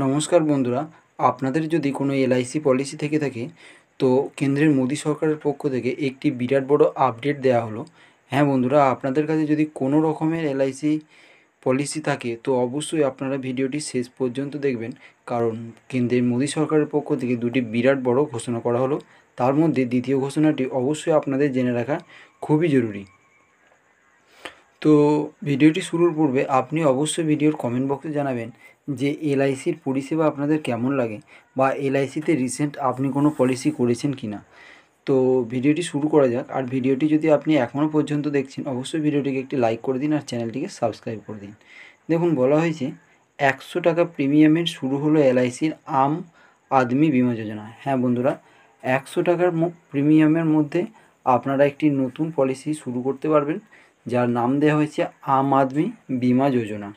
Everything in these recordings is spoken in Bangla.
নমস্কার বন্ধুরা আপনাদের যদি কোনো এলআইসি পলিসি থেকে থাকে তো কেন্দ্রের মোদী সরকারের পক্ষ থেকে একটি বিরাট বড় আপডেট দেয়া হলো হ্যাঁ বন্ধুরা আপনাদের কাছে যদি কোনো রকমের এলআইসি পলিসি থাকে তো অবশ্যই আপনারা ভিডিওটি শেষ পর্যন্ত দেখবেন কারণ কেন্দ্রের মোদী সরকারের পক্ষ থেকে দুটি বিরাট বড় ঘোষণা করা হলো তার মধ্যে দ্বিতীয় ঘোষণাটি অবশ্যই আপনাদের জেনে রাখা খুবই জরুরি তো ভিডিওটি শুরুর পূর্বে আপনি অবশ্যই ভিডিওর কমেন্ট বক্সে জানাবেন যে এলআইসির পরিষেবা আপনাদের কেমন লাগে বা এলআইসিতে রিসেন্ট আপনি কোনো পলিসি করেছেন কি না তো ভিডিওটি শুরু করা যাক আর ভিডিওটি যদি আপনি এখনও পর্যন্ত দেখছেন অবশ্যই ভিডিওটিকে একটি লাইক করে দিন আর চ্যানেলটিকে সাবস্ক্রাইব করে দিন দেখুন বলা হয়েছে একশো টাকা প্রিমিয়ামের শুরু হলো এলআইসির আম আদমি বিমা যোজনা হ্যাঁ বন্ধুরা একশো টাকার প্রিমিয়ামের মধ্যে আপনারা একটি নতুন পলিসি শুরু করতে পারবেন যার নাম দেওয়া হয়েছে আম আদমি বিমা যোজনা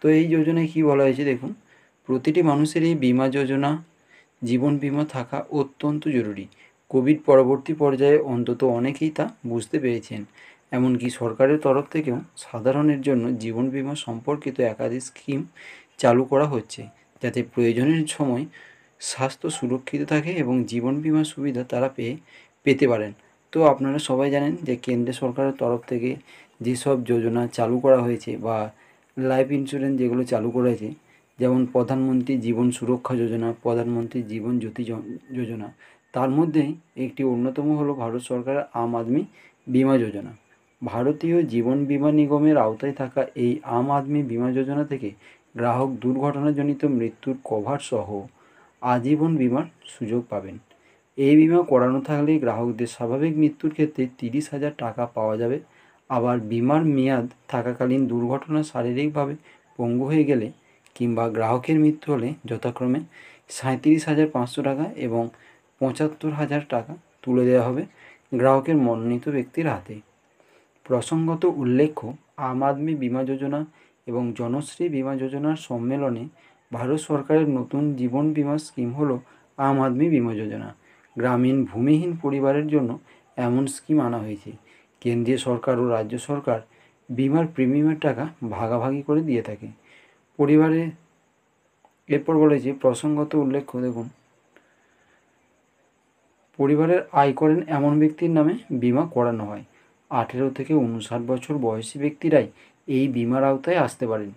তো এই যোজনায় কি বলা হয়েছে দেখুন প্রতিটি মানুষের এই বিমা যোজনা জীবন বিমা থাকা অত্যন্ত জরুরি কোভিড পরবর্তী পর্যায়ে অন্তত অনেকেই তা বুঝতে পেরেছেন এমনকি সরকারের তরফ থেকেও সাধারণের জন্য জীবন বিমা সম্পর্কিত একাধিক স্কিম চালু করা হচ্ছে যাতে প্রয়োজনের সময় স্বাস্থ্য সুরক্ষিত থাকে এবং জীবন বিমা সুবিধা তারা পেয়ে পেতে পারেন তো আপনারা সবাই জানেন যে কেন্দ্র সরকারের তরফ থেকে যেসব যোজনা চালু করা হয়েছে বা লাইফ ইন্স্যুরেন্স যেগুলো চালু করা হয়েছে যেমন প্রধানমন্ত্রী জীবন সুরক্ষা যোজনা প্রধানমন্ত্রী জীবন জ্যোতি যোজনা তার মধ্যে একটি অন্যতম হলো ভারত সরকারের আম আদমি বিমা যোজনা ভারতীয় জীবন বিমা নিগমের আওতায় থাকা এই আম আদমি বিমা যোজনা থেকে গ্রাহক দুর্ঘটনাজনিত মৃত্যুর কভার সহ আজীবন বিমার সুযোগ পাবেন এই বিমা করানো থাকলে গ্রাহকদের স্বাভাবিক মৃত্যুর ক্ষেত্রে তিরিশ হাজার টাকা পাওয়া যাবে আবার বিমার মেয়াদ থাকাকালীন দুর্ঘটনা শারীরিকভাবে পঙ্গু হয়ে গেলে কিংবা গ্রাহকের মৃত্যু হলে যথাক্রমে সাঁত্রিশ হাজার পাঁচশো টাকা এবং পঁচাত্তর হাজার টাকা তুলে দেওয়া হবে গ্রাহকের মনোনীত ব্যক্তির হাতে প্রসঙ্গত উল্লেখ্য আম আদমি বিমা যোজনা এবং জনশ্রী বিমা যোজনার সম্মেলনে ভারত সরকারের নতুন জীবন বিমা স্কিম হলো আম আদমি বিমা যোজনা গ্রামীণ ভূমিহীন পরিবারের জন্য এমন স্কিম আনা হয়েছে কেন্দ্রীয় সরকার ও রাজ্য সরকার বিমার প্রিমিয়ামের টাকা ভাগাভাগি করে দিয়ে থাকে পরিবারে এরপর বলেছে প্রসঙ্গত উল্লেখ্য দেখুন পরিবারের আয় করেন এমন ব্যক্তির নামে বিমা করানো হয় আঠেরো থেকে উনষাট বছর বয়সী ব্যক্তিরাই এই বিমার আওতায় আসতে পারেন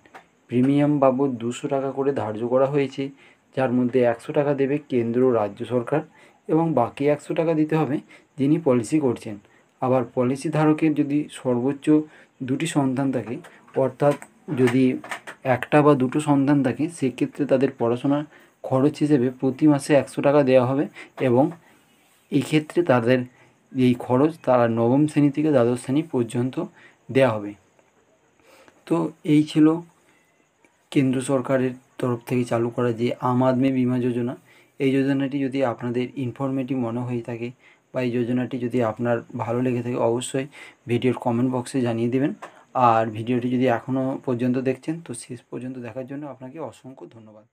প্রিমিয়াম বাবদ দুশো টাকা করে ধার্য করা হয়েছে যার মধ্যে একশো টাকা দেবে কেন্দ্র রাজ্য সরকার এবং বাকি একশো টাকা দিতে হবে যিনি পলিসি করছেন আবার পলিসি ধারকের যদি সর্বোচ্চ দুটি সন্তান থাকে অর্থাৎ যদি একটা বা দুটো সন্তান থাকে সেক্ষেত্রে তাদের পড়াশোনার খরচ হিসেবে প্রতি মাসে একশো টাকা দেওয়া হবে এবং এই ক্ষেত্রে তাদের এই খরচ তারা নবম শ্রেণী থেকে দ্বাদশ শ্রেণী পর্যন্ত দেওয়া হবে তো এই ছিল কেন্দ্র সরকারের তরফ থেকে চালু করা যে আম আদমি বিমা যোজনা এই যোজনাটি যদি আপনাদের ইনফরমেটিভ মনে হয়ে থাকে বা এই যোজনাটি যদি আপনার ভালো লেগে থাকে অবশ্যই ভিডিওর কমেন্ট বক্সে জানিয়ে দেবেন আর ভিডিওটি যদি এখনও পর্যন্ত দেখছেন তো শেষ পর্যন্ত দেখার জন্য আপনাকে অসংখ্য ধন্যবাদ